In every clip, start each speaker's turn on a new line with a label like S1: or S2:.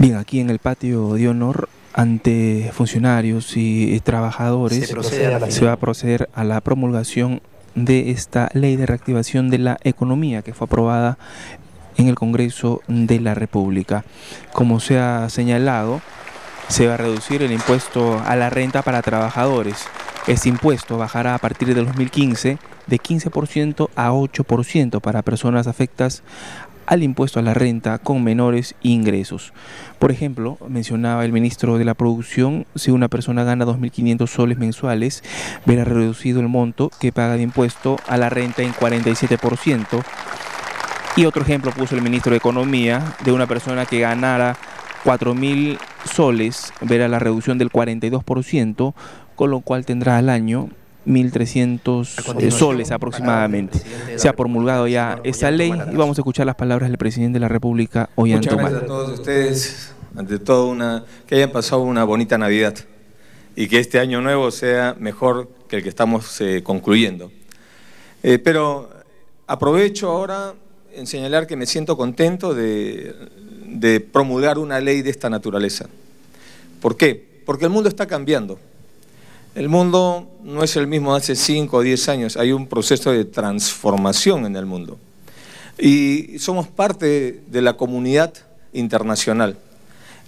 S1: Bien, aquí en el patio de honor ante funcionarios y trabajadores se, va a proceder a la promulgación de esta ley de reactivación de la economía que fue aprobada en el Congreso de la República. Como se ha señalado, se va a reducir el impuesto a la renta para trabajadores. Este impuesto bajará a partir del 2015 de 15% a 8% para personas afectas al impuesto a la renta con menores ingresos. Por ejemplo, mencionaba el ministro de la Producción, si una persona gana 2.500 soles mensuales, verá reducido el monto que paga de impuesto a la renta en 47%. Y otro ejemplo puso el ministro de Economía de una persona que ganara 4.000 soles, verá la reducción del 42%, con lo cual tendrá al año 1.300 soles aproximadamente. Se ha promulgado ya esa ley y vamos a escuchar las palabras del presidente de la República, hoy Muchas gracias a
S2: todos ustedes, ante todo una, que hayan pasado una bonita Navidad y que este año nuevo sea mejor que el que estamos eh, concluyendo. Eh, pero aprovecho ahora en señalar que me siento contento de promulgar una ley de esta naturaleza. ¿Por qué? Porque el mundo está cambiando. El mundo no es el mismo hace 5 o 10 años, hay un proceso de transformación en el mundo. Y somos parte de la comunidad internacional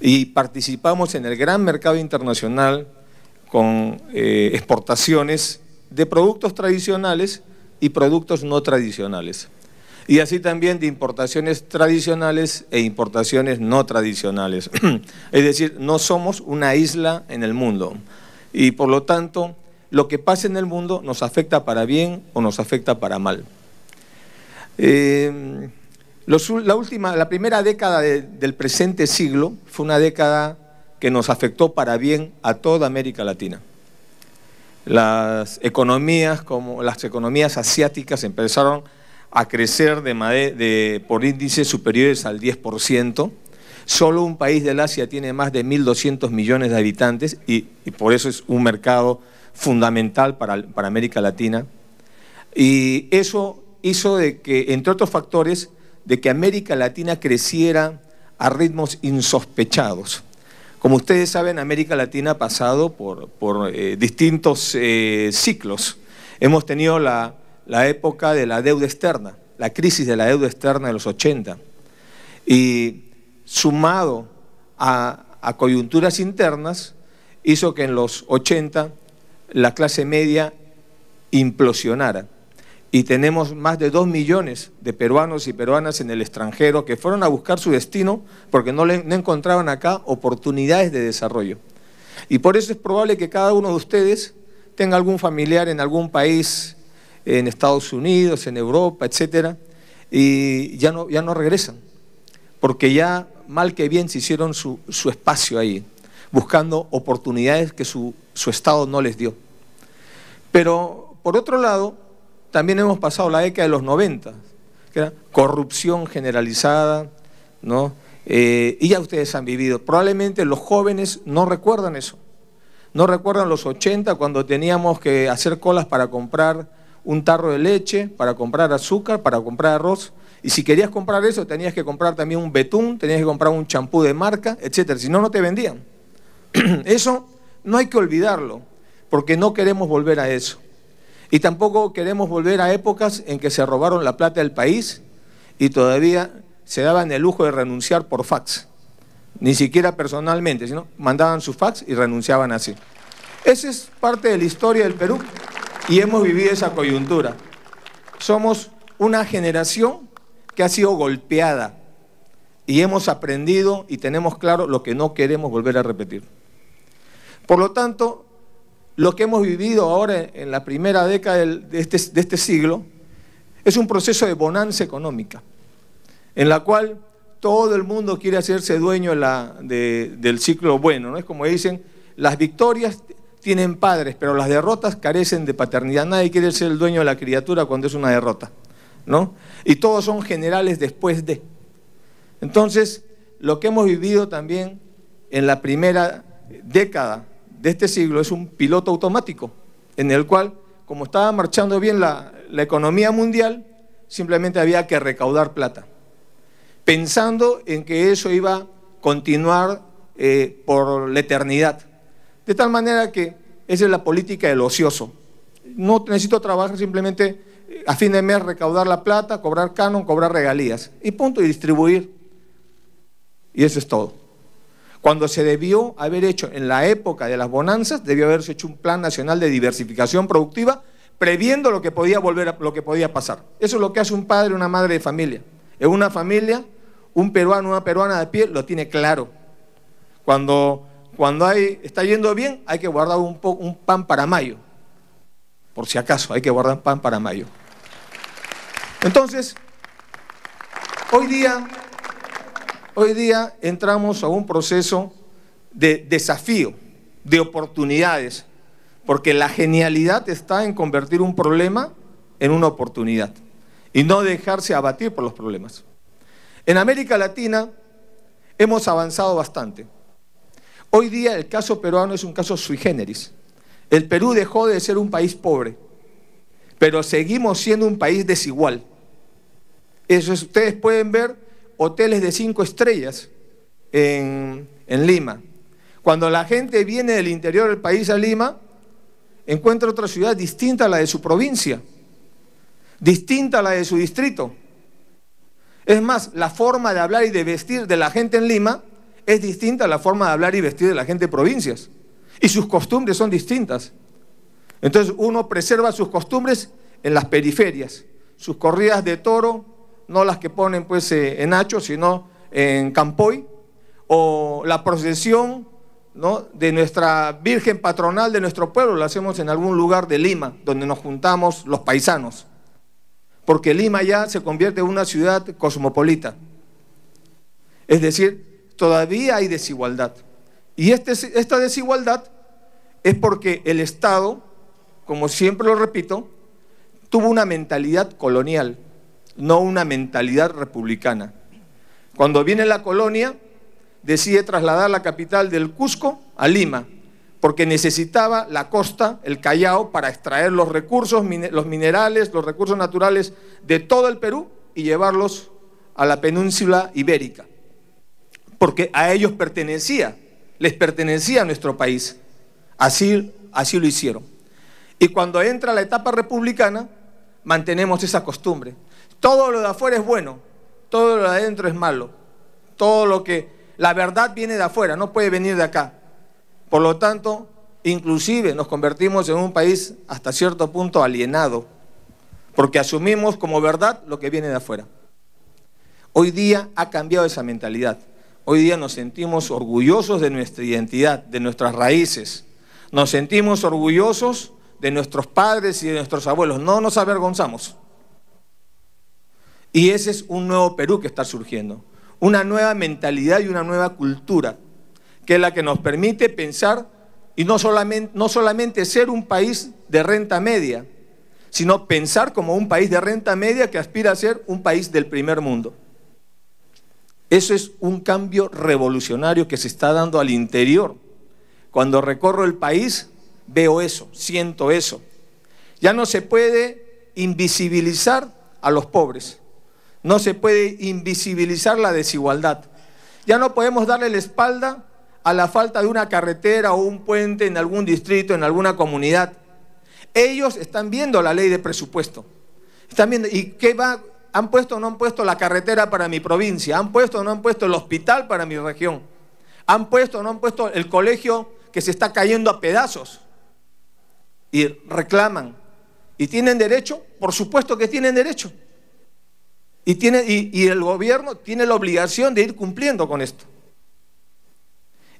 S2: y participamos en el gran mercado internacional con eh, exportaciones de productos tradicionales y productos no tradicionales. Y así también de importaciones tradicionales e importaciones no tradicionales. es decir, no somos una isla en el mundo y por lo tanto lo que pasa en el mundo nos afecta para bien o nos afecta para mal. Eh, la, última, la primera década del presente siglo fue una década que nos afectó para bien a toda América Latina. Las economías, como las economías asiáticas, empezaron a crecer de, por índices superiores al 10%, Solo un país del Asia tiene más de 1.200 millones de habitantes y, por eso es un mercado fundamental para, para América Latina. Y eso hizo de que, entre otros factores, de que América Latina creciera a ritmos insospechados. Como ustedes saben, América Latina ha pasado por, por eh, distintos eh, ciclos. Hemos tenido la, la, época de la deuda externa, la crisis de la deuda externa de los 80. Y sumado a, coyunturas internas, hizo que en los 80 la clase media implosionara. Y tenemos más de dos millones de peruanos y peruanas en el extranjero que fueron a buscar su destino porque no, encontraban acá oportunidades de desarrollo. Y por eso es probable que cada uno de ustedes tenga algún familiar en algún país, en Estados Unidos, en Europa, etcétera, y ya no, ya no regresan porque ya mal que bien se hicieron su, espacio ahí, buscando oportunidades que su, Estado no les dio. Pero por otro lado, también hemos pasado la década de los 90, que era corrupción generalizada, ¿no? Eh, y ya ustedes han vivido. Probablemente los jóvenes no recuerdan eso. No recuerdan los 80 cuando teníamos que hacer colas para comprar un tarro de leche, para comprar azúcar, para comprar arroz. Y si querías comprar eso, tenías que comprar también un betún, tenías que comprar un champú de marca, etc. Si no, no te vendían. Eso no hay que olvidarlo, porque no queremos volver a eso. Y tampoco queremos volver a épocas en que se robaron la plata del país y todavía se daban el lujo de renunciar por fax. Ni siquiera personalmente, sino mandaban su fax y renunciaban así. Esa es parte de la historia del Perú y hemos vivido esa coyuntura. Somos una generación que ha sido golpeada y hemos aprendido y tenemos claro lo que no queremos volver a repetir. Por lo tanto, lo que hemos vivido ahora en la primera década este, de este, siglo es un proceso de bonanza económica, en la cual todo el mundo quiere hacerse dueño del ciclo bueno. ¿no? Es como dicen, las victorias tienen padres, pero las derrotas carecen de paternidad. Nadie quiere ser el dueño de la criatura cuando es una derrota. Y todos son generales después de. Entonces, lo que hemos vivido también en la primera década de este siglo es un piloto automático, en el cual, como estaba marchando bien la, economía mundial, simplemente había que recaudar plata, pensando en que eso iba a continuar eh, por la eternidad. De tal manera que esa es la política del ocioso. No necesito trabajar, simplemente a fin de mes recaudar la plata, cobrar canon, cobrar regalías y punto, y distribuir. Y eso es todo. Cuando se debió haber hecho en la época de las bonanzas, debió haberse hecho un plan nacional de diversificación productiva, previendo lo que podía volver, lo que podía pasar. Eso es lo que hace un padre, una madre de familia. En una familia, un peruano, una peruana de pie lo tiene claro. Cuando, cuando hay, está yendo bien, hay que guardar un, un pan para mayo. Por si acaso, hay que guardar pan para mayo. Entonces, hoy día, hoy día entramos a un proceso de desafío, de oportunidades, porque la genialidad está en convertir un problema en una oportunidad y no dejarse abatir por los problemas. En América Latina hemos avanzado bastante. Hoy día el caso peruano es un caso sui generis. El Perú dejó de ser un país pobre, pero seguimos siendo un país desigual. Eso ustedes pueden ver hoteles de cinco estrellas en, en Lima. Cuando la gente viene del interior del país a Lima, encuentra otra ciudad distinta a la de su provincia, distinta a la de su distrito. Es más, la forma de hablar y de vestir de la gente en Lima es distinta a la forma de hablar y vestir de la gente de provincias. Y sus costumbres son distintas. Entonces uno preserva sus costumbres en las periferias, sus corridas de toro, no las que ponen pues eh, en Nacho, sino en Campoy, o la procesión ¿no? de nuestra Virgen patronal de nuestro pueblo, la hacemos en algún lugar de Lima, donde nos juntamos los paisanos, porque Lima ya se convierte en una ciudad cosmopolita. Es decir, todavía hay desigualdad. Y este, esta desigualdad es porque el Estado, como siempre lo repito, tuvo una mentalidad colonial no una mentalidad republicana. Cuando viene la colonia, decide trasladar la capital del Cusco a Lima, porque necesitaba la costa, el Callao, para extraer los recursos, los minerales, los recursos naturales de todo el Perú y llevarlos a la península ibérica, porque a ellos pertenecía, les pertenecía a nuestro país. Así, así lo hicieron. Y cuando entra la etapa republicana, mantenemos esa costumbre. Todo lo de afuera es bueno, todo lo de adentro es malo. Todo lo que... La verdad viene de afuera, no puede venir de acá. Por lo tanto, inclusive nos convertimos en un país hasta cierto punto alienado, porque asumimos como verdad lo que viene de afuera. Hoy día ha cambiado esa mentalidad. Hoy día nos sentimos orgullosos de nuestra identidad, de nuestras raíces. Nos sentimos orgullosos de nuestros padres y de nuestros abuelos. No nos avergonzamos. Y ese es un nuevo Perú que está surgiendo, una nueva mentalidad y una nueva cultura, que es la que nos permite pensar y no solamente, no solamente ser un país de renta media, sino pensar como un país de renta media que aspira a ser un país del primer mundo. Eso es un cambio revolucionario que se está dando al interior. Cuando recorro el país, veo eso, siento eso. Ya no se puede invisibilizar a los pobres. No se puede invisibilizar la desigualdad. Ya no podemos darle la espalda a la falta de una carretera o un puente en algún distrito, en alguna comunidad. Ellos están viendo la ley de presupuesto. Están viendo, ¿y qué va? ¿Han puesto o no han puesto la carretera para mi provincia? ¿Han puesto o no han puesto el hospital para mi región? ¿Han puesto o no han puesto el colegio que se está cayendo a pedazos? Y reclaman. ¿Y tienen derecho? Por supuesto que tienen derecho. Y, tiene, y, el gobierno tiene la obligación de ir cumpliendo con esto.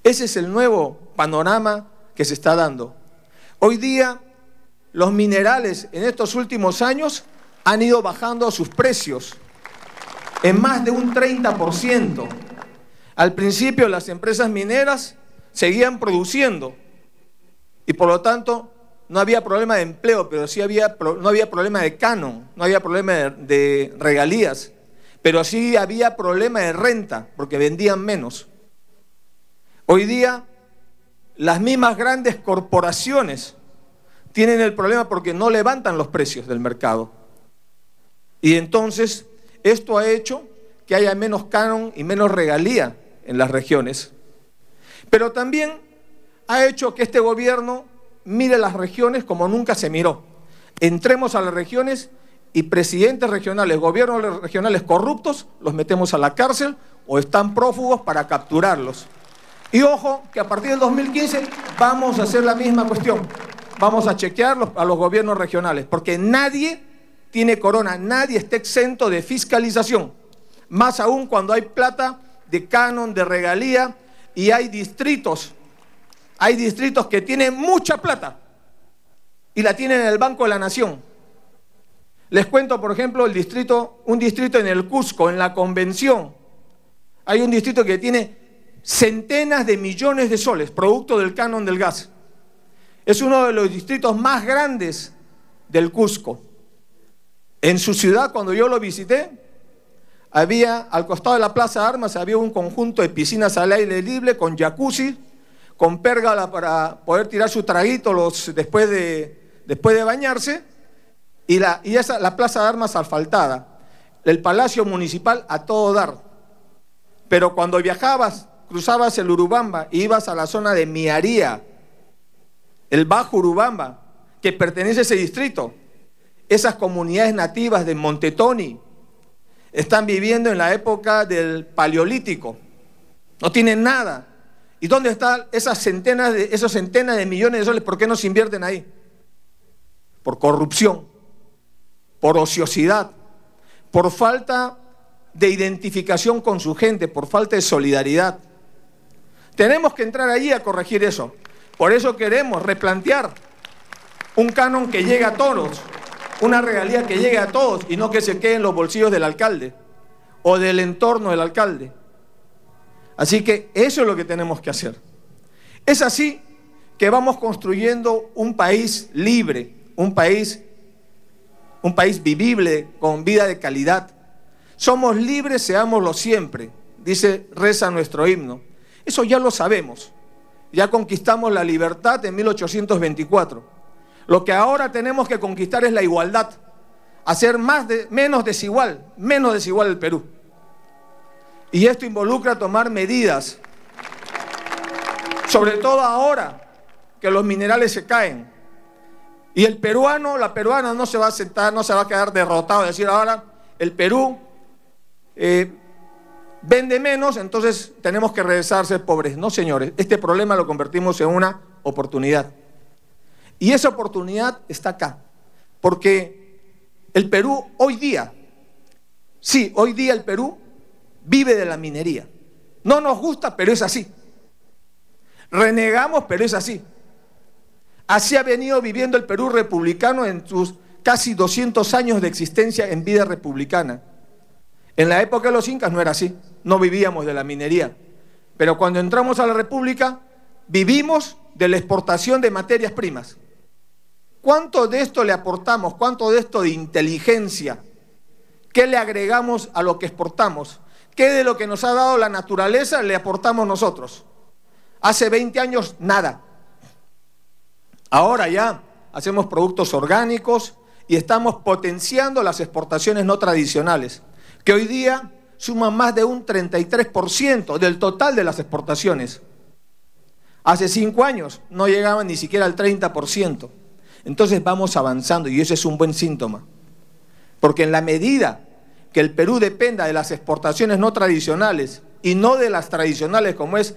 S2: Ese es el nuevo panorama que se está dando. Hoy día los minerales en estos últimos años han ido bajando sus precios en más de un 30%. Al principio las empresas mineras seguían produciendo y por lo tanto no había problema de empleo, pero sí había, no había problema de canon, no había problema de, de regalías, pero sí había problema de renta, porque vendían menos. Hoy día, las mismas grandes corporaciones tienen el problema porque no levantan los precios del mercado. Y entonces, esto ha hecho que haya menos canon y menos regalía en las regiones. Pero también ha hecho que este gobierno mire las regiones como nunca se miró. Entremos a las regiones y presidentes regionales, gobiernos regionales corruptos, los metemos a la cárcel o están prófugos para capturarlos. Y ojo, que a partir del 2015 vamos a hacer la misma cuestión. Vamos a chequear a los gobiernos regionales, porque nadie tiene corona, nadie está exento de fiscalización. Más aún cuando hay plata de canon, de regalía, y hay distritos hay distritos que tienen mucha plata y la tienen en el Banco de la Nación. Les cuento, por ejemplo, el distrito, un distrito en el Cusco, en la Convención. Hay un distrito que tiene centenas de millones de soles, producto del canon del gas. Es uno de los distritos más grandes del Cusco. En su ciudad, cuando yo lo visité, había al costado de la Plaza de Armas había un conjunto de piscinas al aire libre con jacuzzi con pérgala para poder tirar su traguito después, de, después de bañarse, y, la, y esa, la plaza de armas asfaltada, el palacio municipal a todo dar. Pero cuando viajabas, cruzabas el Urubamba e ibas a la zona de Miaría, el Bajo Urubamba, que pertenece a ese distrito, esas comunidades nativas de Montetoni están viviendo en la época del Paleolítico. No tienen nada, ¿Y dónde están esas centenas de, esos centenas de millones de soles? ¿Por qué no se invierten ahí? Por corrupción, por ociosidad, por falta de identificación con su gente, por falta de solidaridad. Tenemos que entrar ahí a corregir eso. Por eso queremos replantear un canon que llegue a todos, una regalía que llegue a todos y no que se quede en los bolsillos del alcalde o del entorno del alcalde. Así que eso es lo que tenemos que hacer. Es así que vamos construyendo un país libre, un país un país vivible con vida de calidad. Somos libres, seámoslo siempre, dice reza nuestro himno. Eso ya lo sabemos. Ya conquistamos la libertad en 1824. Lo que ahora tenemos que conquistar es la igualdad, hacer más de, menos desigual, menos desigual el Perú. Y esto involucra tomar medidas, sobre todo ahora que los minerales se caen. Y el peruano, la peruana no se va a sentar, no se va a quedar derrotado, es decir, ahora el Perú eh, vende menos, entonces tenemos que regresarse pobres. No, señores, este problema lo convertimos en una oportunidad. Y esa oportunidad está acá, porque el Perú hoy día, sí, hoy día el Perú vive de la minería. No nos gusta, pero es así. Renegamos, pero es así. Así ha venido viviendo el Perú republicano en sus casi 200 años de existencia en vida republicana. En la época de los incas no era así, no vivíamos de la minería. Pero cuando entramos a la República, vivimos de la exportación de materias primas. ¿Cuánto de esto le aportamos? ¿Cuánto de esto de inteligencia? ¿Qué le agregamos a lo que exportamos? ¿Qué de lo que nos ha dado la naturaleza le aportamos nosotros? Hace 20 años nada. Ahora ya hacemos productos orgánicos y estamos potenciando las exportaciones no tradicionales, que hoy día suman más de un 33% del total de las exportaciones. Hace 5 años no llegaban ni siquiera al 30%. Entonces vamos avanzando y eso es un buen síntoma. Porque en la medida que el Perú dependa de las exportaciones no tradicionales y no de las tradicionales como es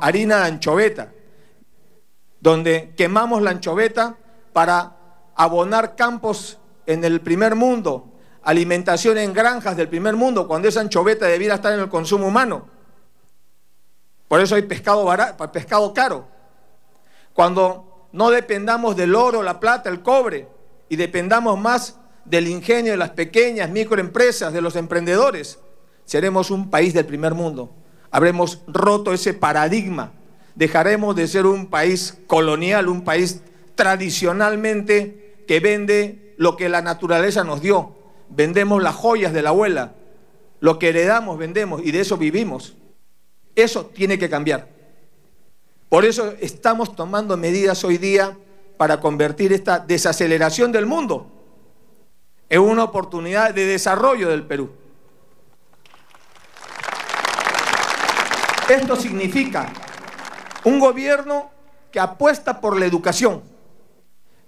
S2: harina de anchoveta, donde quemamos la anchoveta para abonar campos en el primer mundo, alimentación en granjas del primer mundo, cuando esa anchoveta debiera estar en el consumo humano. Por eso hay pescado, pescado caro. Cuando no dependamos del oro, la plata, el cobre, y dependamos más del ingenio de las pequeñas microempresas, de los emprendedores, seremos un país del primer mundo. Habremos roto ese paradigma. Dejaremos de ser un país colonial, un país tradicionalmente que vende lo que la naturaleza nos dio. Vendemos las joyas de la abuela, lo que heredamos vendemos y de eso vivimos. Eso tiene que cambiar. Por eso estamos tomando medidas hoy día para convertir esta desaceleración del mundo es una oportunidad de desarrollo del Perú. Esto significa un gobierno que apuesta por la educación.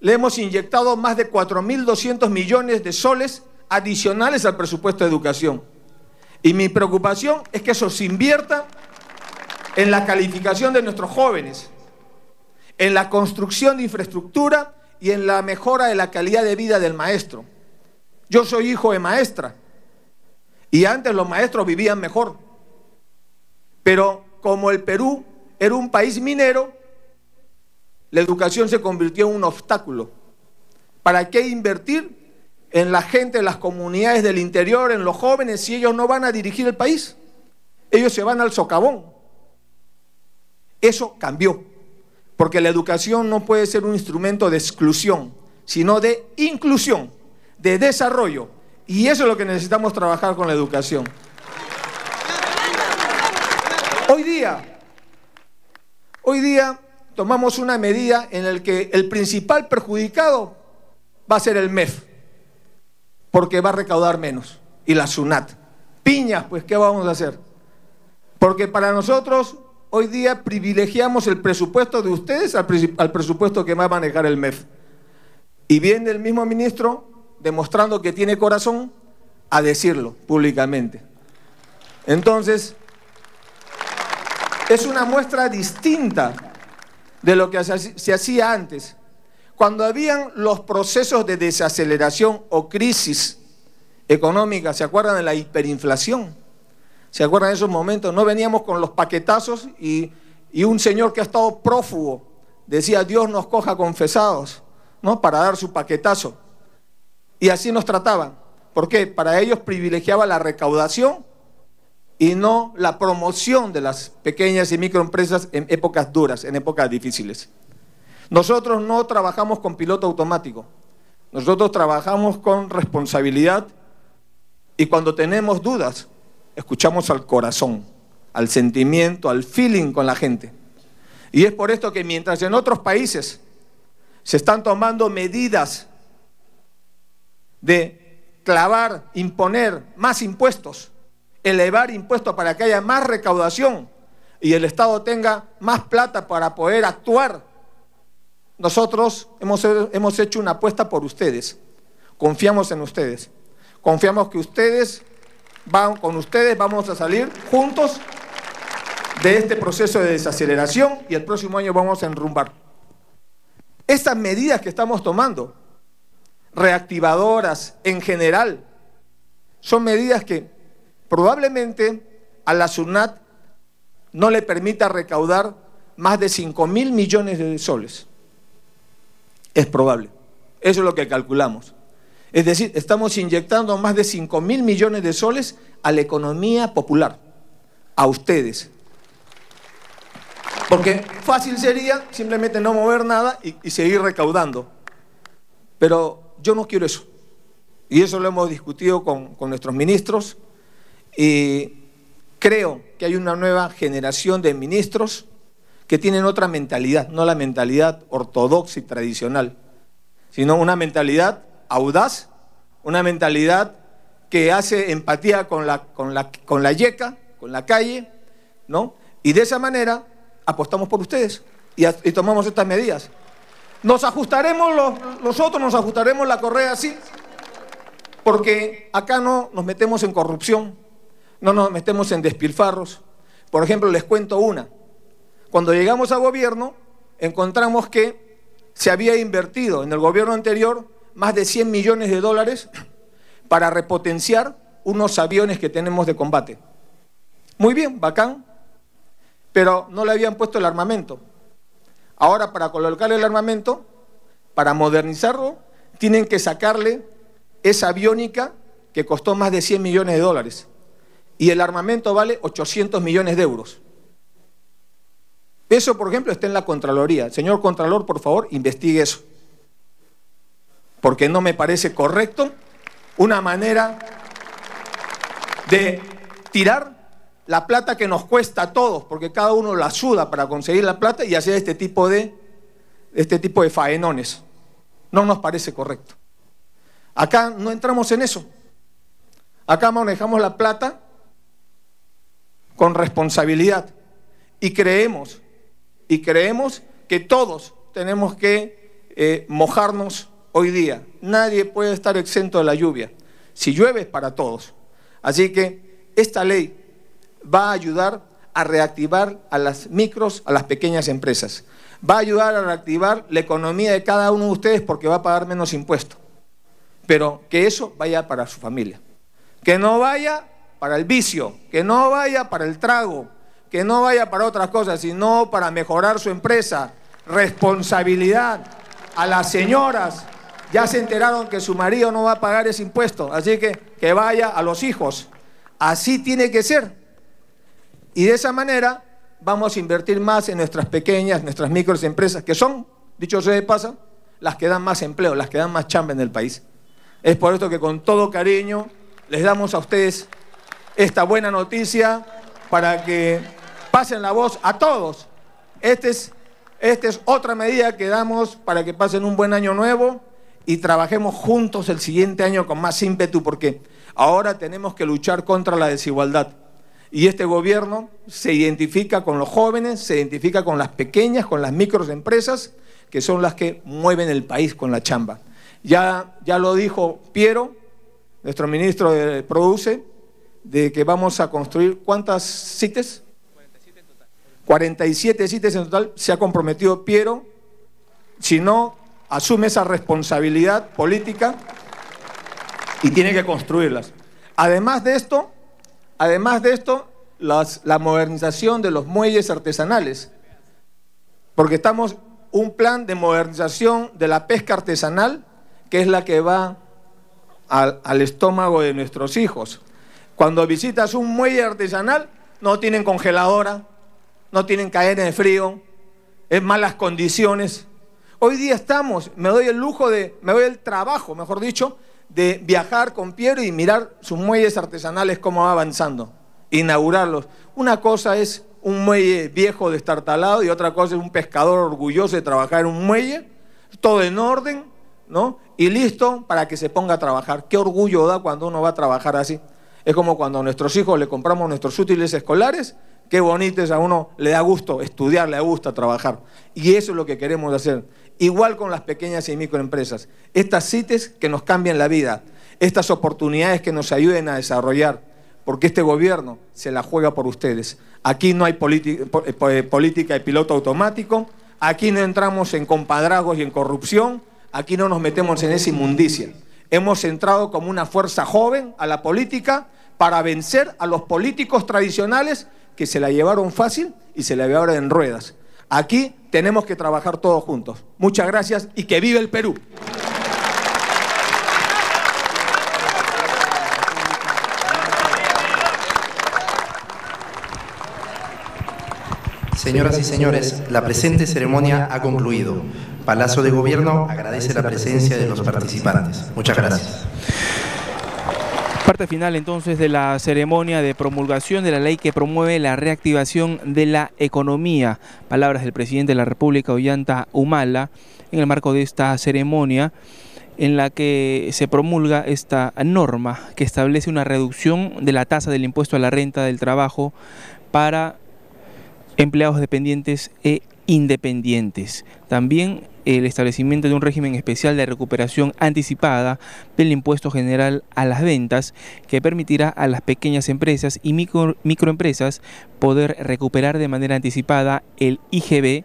S2: Le hemos inyectado más de 4.200 millones de soles adicionales al presupuesto de educación. Y mi preocupación es que eso se invierta en la calificación de nuestros jóvenes, en la construcción de infraestructura y en la mejora de la calidad de vida del maestro. Yo soy hijo de maestra. Y antes los maestros vivían mejor. Pero como el Perú era un país minero, la educación se convirtió en un obstáculo. ¿Para qué invertir en la gente, en las comunidades del interior, en los jóvenes, si ellos no van a dirigir el país? Ellos se van al socavón. Eso cambió, porque la educación no puede ser un instrumento de exclusión, sino de inclusión de desarrollo. Y eso es lo que necesitamos trabajar con la educación. Hoy día, hoy día tomamos una medida en la que el principal perjudicado va a ser el MEF, porque va a recaudar menos, y la SUNAT. Piñas, pues, ¿qué vamos a hacer? Porque para nosotros hoy día privilegiamos el presupuesto de ustedes al, al presupuesto que va a manejar el MEF. Y viene el mismo ministro demostrando que tiene corazón, a decirlo públicamente. Entonces, es una muestra distinta de lo que se hacía antes. Cuando habían los procesos de desaceleración o crisis económica, ¿se acuerdan de la hiperinflación? ¿Se acuerdan de esos momentos? No veníamos con los paquetazos y, un señor que ha estado prófugo decía, Dios nos coja confesados, ¿no? Para dar su paquetazo. Y así nos trataban. porque Para ellos privilegiaba la recaudación y no la promoción de las pequeñas y microempresas en épocas duras, en épocas difíciles. Nosotros no trabajamos con piloto automático, nosotros trabajamos con responsabilidad y cuando tenemos dudas, escuchamos al corazón, al sentimiento, al feeling con la gente. Y es por esto que mientras en otros países se están tomando medidas de clavar, imponer más impuestos, elevar impuestos para que haya más recaudación y el Estado tenga más plata para poder actuar. Nosotros hemos, hecho una apuesta por ustedes, confiamos en ustedes, confiamos que ustedes van, con ustedes vamos a salir juntos de este proceso de desaceleración y el próximo año vamos a enrumbar. Esas medidas que estamos tomando reactivadoras en general. Son medidas que probablemente a la SUNAT no le permita recaudar más de 5 mil millones de soles. Es probable. Eso es lo que calculamos. Es decir, estamos inyectando más de 5 mil millones de soles a la economía popular, a ustedes. Porque fácil sería simplemente no mover nada y, y seguir recaudando. Pero yo no quiero eso. Y eso lo hemos discutido con, nuestros ministros. Y creo que hay una nueva generación de ministros que tienen otra mentalidad, no la mentalidad ortodoxa y tradicional, sino una mentalidad audaz, una mentalidad que hace empatía con la, con la, con la yeca, con la calle, ¿no? Y de esa manera apostamos por ustedes y tomamos estas medidas. Nos ajustaremos, los, nosotros nos ajustaremos la correa así, porque acá no nos metemos en corrupción, no nos metemos en despilfarros. Por ejemplo, les cuento una. Cuando llegamos a gobierno, encontramos que se había invertido en el gobierno anterior más de 100 millones de dólares para repotenciar unos aviones que tenemos de combate. Muy bien, bacán, pero no le habían puesto el armamento. Ahora, para colocar el armamento, para modernizarlo, tienen que sacarle esa aviónica que costó más de 100 millones de dólares. Y el armamento vale 800 millones de euros. Eso, por ejemplo, está en la Contraloría. Señor Contralor, por favor, investigue eso. Porque no me parece correcto una manera de tirar la plata que nos cuesta a todos, porque cada uno la suda para conseguir la plata y hacer este tipo de, este tipo de faenones. No nos parece correcto. Acá no entramos en eso. Acá manejamos la plata con responsabilidad y creemos, y creemos que todos tenemos que eh, mojarnos hoy día. Nadie puede estar exento de la lluvia. Si llueve es para todos. Así que esta ley va a ayudar a reactivar a las micros, a las pequeñas empresas. Va a ayudar a reactivar la economía de cada uno de ustedes porque va a pagar menos impuestos. Pero que eso vaya para su familia. Que no vaya para el vicio, que no vaya para el trago, que no vaya para otras cosas, sino para mejorar su empresa. Responsabilidad a las señoras. Ya se enteraron que su marido no va a pagar ese impuesto, así que que vaya a los hijos. Así tiene que ser. Y de esa manera vamos a invertir más en nuestras pequeñas, nuestras microempresas, que son, dicho sea de paso, las que dan más empleo, las que dan más chamba en el país. Es por esto que con todo cariño les damos a ustedes esta buena noticia para que pasen la voz a todos. Este esta es, es otra medida que damos para que pasen un buen año nuevo y trabajemos juntos el siguiente año con más ímpetu porque ahora tenemos que luchar contra la desigualdad. Y este gobierno se identifica con los jóvenes, se identifica con las pequeñas, con las microempresas, que son las que mueven el país con la chamba. Ya, ya lo dijo Piero, nuestro ministro de Produce, de que vamos a construir cuántas CITES? 47 en total. 47 CITES en total, se ha comprometido Piero. Si no, asume esa responsabilidad política y tiene que construirlas. Además de esto, Además de esto, la modernización de los muelles artesanales, porque estamos un plan de modernización de la pesca artesanal, que es la que va al, estómago de nuestros hijos. Cuando visitas un muelle artesanal, no tienen congeladora, no tienen cadena de frío, en malas condiciones. Hoy día estamos, me doy el lujo de, me doy el trabajo, mejor dicho, de viajar con Piero y mirar sus muelles artesanales cómo va avanzando, inaugurarlos. Una cosa es un muelle viejo de estar talado y otra cosa es un pescador orgulloso de trabajar en un muelle, todo en orden, ¿no? Y listo para que se ponga a trabajar. Qué orgullo da cuando uno va a trabajar así. Es como cuando a nuestros hijos le compramos nuestros útiles escolares, qué bonito es a uno, le da gusto estudiar, le gusta trabajar. Y eso es lo que queremos hacer. Igual con las pequeñas y microempresas. Estas CITES que nos cambian la vida, estas oportunidades que nos ayuden a desarrollar, porque este gobierno se la juega por ustedes. Aquí no hay eh, eh, política de piloto automático, aquí no entramos en compadrazgos y en corrupción, aquí no nos metemos en esa inmundicia. Hemos entrado como una fuerza joven a la política para vencer a los políticos tradicionales que se la llevaron fácil y se la llevaron en ruedas. Aquí tenemos que trabajar todos juntos. Muchas gracias y que vive el Perú.
S1: Señoras y señores, la presente ceremonia ha concluido. Palacio de Gobierno agradece la presencia de los participantes. Muchas gracias. Parte final entonces de la ceremonia de promulgación de la ley que promueve la reactivación de la economía. Palabras del presidente de la República, Ollanta Humala, en el marco de esta ceremonia en la que se promulga esta norma que establece una reducción de la tasa del impuesto a la renta del trabajo para empleados dependientes e independientes. También el establecimiento de un régimen especial de recuperación anticipada del impuesto general a las ventas que permitirá a las pequeñas empresas y microempresas poder recuperar de manera anticipada el IGB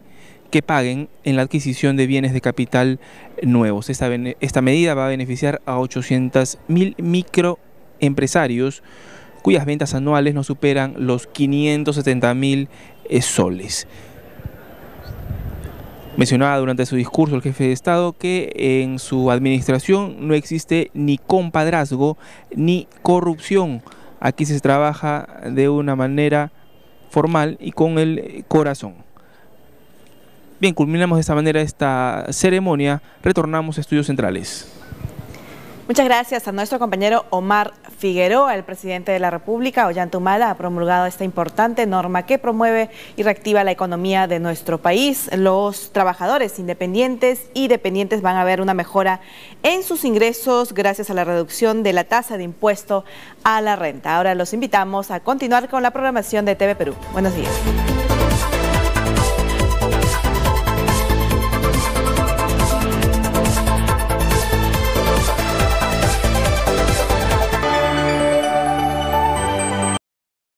S1: que paguen en la adquisición de bienes de capital nuevos. Esta, esta medida va a beneficiar a 800.000 microempresarios cuyas ventas anuales no superan los 570.000 eh, soles. Mencionaba durante su discurso el jefe de Estado que en su administración no existe ni compadrazgo ni corrupción. Aquí se trabaja de una manera formal y con el corazón. Bien, culminamos de esta manera esta ceremonia. Retornamos a Estudios Centrales. Muchas gracias a nuestro compañero Omar Figueroa, el presidente de la República, Ollantumala, ha promulgado esta importante norma que promueve y reactiva la economía de nuestro país. Los trabajadores independientes y dependientes van a ver una mejora en sus ingresos gracias a la reducción de la tasa de impuesto a la renta. Ahora los invitamos a continuar con la programación de TV Perú. Buenos días.